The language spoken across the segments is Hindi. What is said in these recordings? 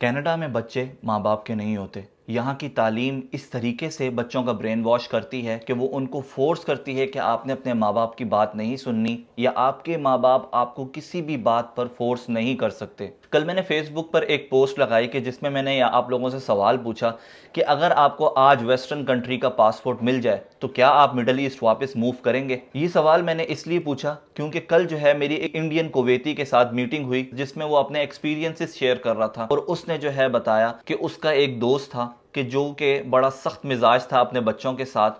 कनाडा में बच्चे माँ बाप के नहीं होते यहाँ की तालीम इस तरीके से बच्चों का ब्रेन वॉश करती है कि वो उनको फोर्स करती है कि आपने अपने माँ बाप की बात नहीं सुननी या आपके माँ बाप आपको किसी भी बात पर फोर्स नहीं कर सकते कल मैंने फेसबुक पर एक पोस्ट लगाई कि जिसमें मैंने आप लोगों से सवाल पूछा कि अगर आपको आज वेस्टर्न कंट्री का पासपोर्ट मिल जाए तो क्या आप मिडल ईस्ट वापस मूव करेंगे ये सवाल मैंने इसलिए पूछा क्योंकि कल जो है मेरी एक इंडियन कोवेती के साथ मीटिंग हुई जिसमें वो अपने एक्सपीरियंसेस शेयर कर रहा था और उसने जो है बताया कि उसका एक दोस्त था कि जो के बड़ा सख्त मिजाज था अपने बच्चों के साथ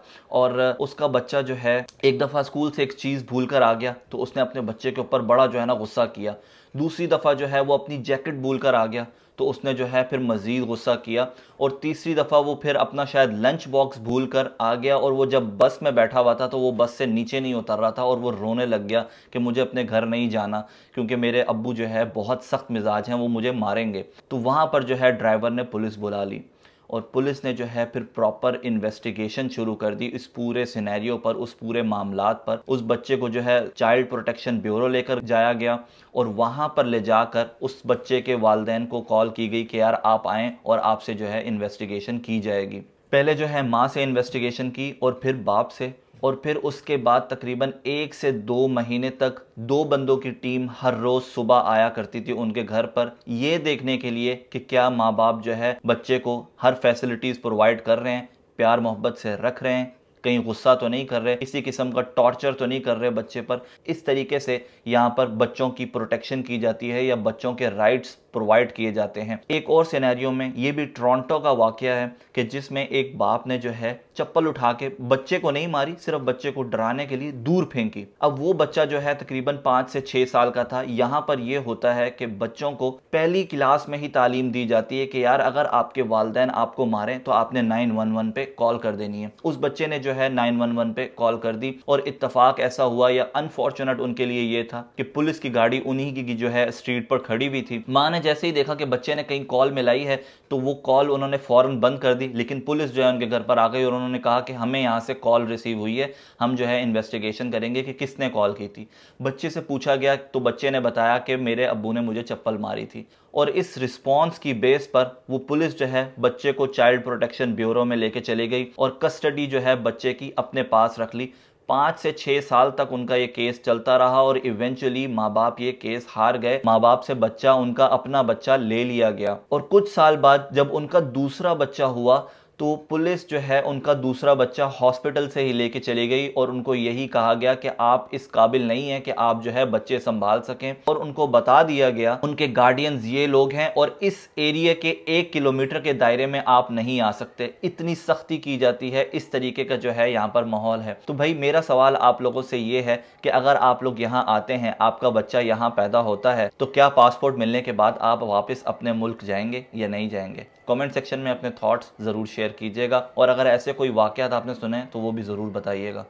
और उसका बच्चा जो है एक दफ़ा स्कूल से एक चीज़ भूल कर आ गया तो उसने अपने बच्चे के ऊपर बड़ा जो है ना गुस्सा किया दूसरी दफ़ा जो है वो अपनी जैकेट भूल कर आ गया तो उसने जो है फिर मज़ीद गुस्सा किया और तीसरी दफ़ा वो फिर अपना शायद लंच बॉक्स भूल कर आ गया और वो जब बस में बैठा हुआ था तो वो बस से नीचे नहीं उतर रहा था और वो रोने लग गया कि मुझे अपने घर नहीं जाना क्योंकि मेरे अब्बू जो है बहुत सख्त मिजाज हैं वो मुझे मारेंगे तो वहाँ पर जो है ड्राइवर ने पुलिस बुला ली और पुलिस ने जो है फिर प्रॉपर इन्वेस्टिगेशन शुरू कर दी इस पूरे सिनेरियो पर उस पूरे मामला पर उस बच्चे को जो है चाइल्ड प्रोटेक्शन ब्यूरो लेकर जाया गया और वहाँ पर ले जाकर उस बच्चे के वालदेन को कॉल की गई कि यार आप आएँ और आपसे जो है इन्वेस्टिगेशन की जाएगी पहले जो है माँ से इन्वेस्टिगेशन की और फिर बाप से और फिर उसके बाद तकरीबन एक से दो महीने तक दो बंदों की टीम हर रोज़ सुबह आया करती थी उनके घर पर ये देखने के लिए कि क्या माँ बाप जो है बच्चे को हर फैसिलिटीज़ प्रोवाइड कर रहे हैं प्यार मोहब्बत से रख रहे हैं कहीं गुस्सा तो नहीं कर रहे किसी किस्म का टॉर्चर तो नहीं कर रहे बच्चे पर इस तरीके से यहाँ पर बच्चों की प्रोटेक्शन की जाती है या बच्चों के राइट्स प्रोवाइड किए जाते हैं एक और सिनेरियो में ये भी टोरंटो का वाक्य है कि जिसमें एक बाप ने जो है चप्पल उठा के बच्चे को नहीं मारी सिर्फ बच्चे को डराने के लिए दूर फेंकी अब वो बच्चा जो है तकरीबन पाँच से छः साल का था यहाँ पर यह होता है कि बच्चों को पहली क्लास में ही तालीम दी जाती है कि यार अगर आपके वालदेन आपको मारें तो आपने नाइन वन वन पे कॉल कर देनी है उस बच्चे ने जो है 911 पे कॉल कर दी और इत्तेफाक ऐसा हुआ या अनफॉर्चुनेट उनके लिए ये था कि पुलिस की गाड़ी उन्हीं की जो है स्ट्रीट पर खड़ी हुई थी माँ ने जैसे ही देखा कि बच्चे ने कहीं कॉल मिलाई है तो वो कॉल उन्होंने फ़ौरन बंद कर दी लेकिन पुलिस जो है उनके घर पर आ गई और उन्होंने कहा कि हमें यहाँ से कॉल रिसीव हुई है हम जो है इन्वेस्टिगेशन करेंगे कि किसने कॉल की थी बच्चे से पूछा गया तो बच्चे ने बताया कि मेरे अबू ने मुझे चप्पल मारी थी और इस रिस्पांस की बेस पर वो पुलिस जो है बच्चे को चाइल्ड प्रोटेक्शन ब्यूरो में लेके चली गई और कस्टडी जो है बच्चे बच्चे की अपने पास रख ली पाँच से छः साल तक उनका ये केस चलता रहा और इवेंचुअली माँ बाप ये केस हार गए माँ बाप से बच्चा उनका अपना बच्चा ले लिया गया और कुछ साल बाद जब उनका दूसरा बच्चा हुआ तो पुलिस जो है उनका दूसरा बच्चा हॉस्पिटल से ही लेके चली गई और उनको यही कहा गया कि आप इस काबिल नहीं है कि आप जो है बच्चे संभाल सकें और उनको बता दिया गया उनके गार्डियंस ये लोग हैं और इस एरिया के एक किलोमीटर के दायरे में आप नहीं आ सकते इतनी सख्ती की जाती है इस तरीके का जो है यहाँ पर माहौल है तो भाई मेरा सवाल आप लोगों से ये है कि अगर आप लोग यहाँ आते हैं आपका बच्चा यहाँ पैदा होता है तो क्या पासपोर्ट मिलने के बाद आप वापस अपने मुल्क जाएंगे या नहीं जाएंगे कॉमेंट सेक्शन में अपने थाट्स ज़रूर शेयर शेयर कीजिएगा और अगर ऐसे कोई वाक़ आपने सुने तो वो भी ज़रूर बताइएगा